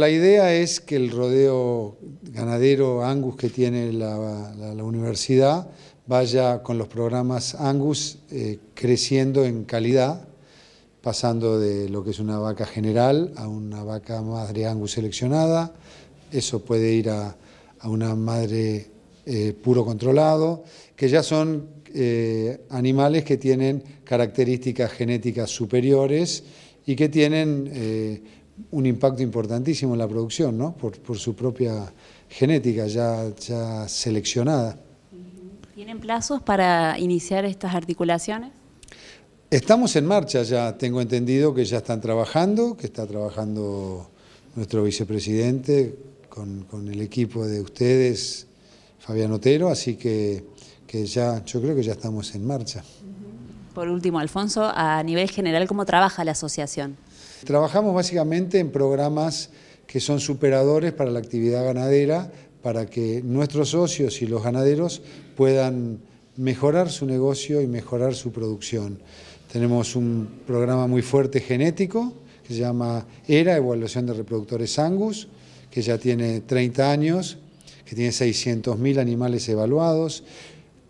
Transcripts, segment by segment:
La idea es que el rodeo ganadero Angus que tiene la, universidad vaya con los programas Angus eh, creciendo en calidad, pasando de lo que es una vaca general a una vaca madre Angus seleccionada, eso puede ir a, una madre eh, puro controlado, que ya son eh, animales que tienen características genéticas superiores y que tienen un impacto importantísimo en la producción, ¿no? por, su propia genética ya, ya seleccionada. ¿Tienen plazos para iniciar estas articulaciones? Estamos en marcha ya, tengo entendido que ya están trabajando, que está trabajando nuestro vicepresidente con, el equipo de ustedes, Fabián Otero, así que, que, ya, yo creo que ya estamos en marcha. Por último, Alfonso, a nivel general, ¿cómo trabaja la asociación? Trabajamos básicamente en programas que son superadores para la actividad ganadera, para que nuestros socios y los ganaderos puedan mejorar su negocio y mejorar su producción. Tenemos un programa muy fuerte genético que se llama ERA, Evaluación de Reproductores Angus, que ya tiene 30 años, que tiene 600.000 animales evaluados,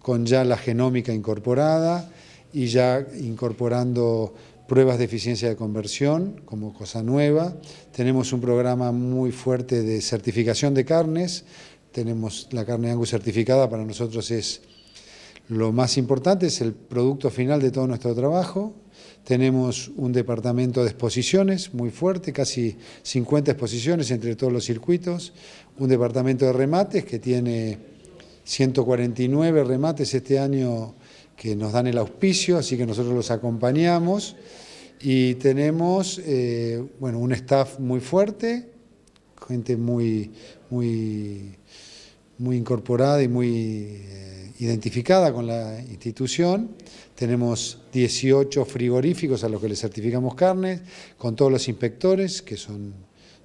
con ya la genómica incorporada y ya incorporando pruebas de eficiencia de conversión como cosa nueva, tenemos un programa muy fuerte de certificación de carnes, tenemos la carne de Angus certificada, para nosotros es lo más importante, es el producto final de todo nuestro trabajo. Tenemos un departamento de exposiciones muy fuerte, casi 50 exposiciones entre todos los circuitos, un departamento de remates que tiene 149 remates este año que nos dan el auspicio, así que nosotros los acompañamos y tenemos eh, bueno, un staff muy fuerte, gente muy, muy, muy incorporada y muy eh, identificada con la institución. Tenemos 18 frigoríficos a los que le certificamos carnes, con todos los inspectores, que son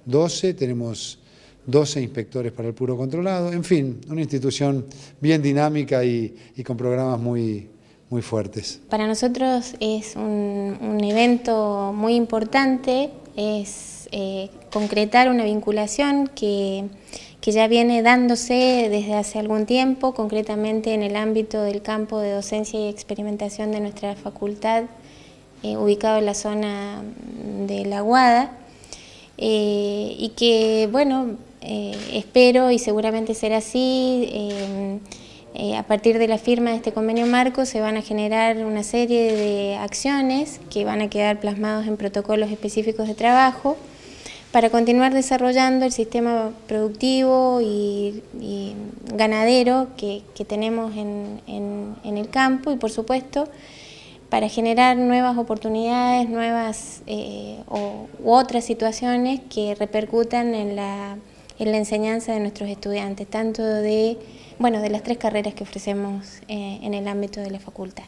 12, tenemos 12 inspectores para el puro controlado, en fin, una institución bien dinámica y con programas muy, muy fuertes. Para nosotros es un, evento muy importante, es eh, concretar una vinculación que, ya viene dándose desde hace algún tiempo, concretamente en el ámbito del campo de docencia y experimentación de nuestra facultad, eh, ubicado en la zona de La Guada, eh, y que, bueno, espero y seguramente será así eh, a partir de la firma de este convenio marco se van a generar una serie de acciones que van a quedar plasmados en protocolos específicos de trabajo para continuar desarrollando el sistema productivo y, ganadero que, tenemos en, el campo y por supuesto para generar nuevas oportunidades, nuevas eh, o, u otras situaciones que repercutan en la en la enseñanza de nuestros estudiantes, tanto de, bueno, de las tres carreras que ofrecemos eh, en el ámbito de la facultad.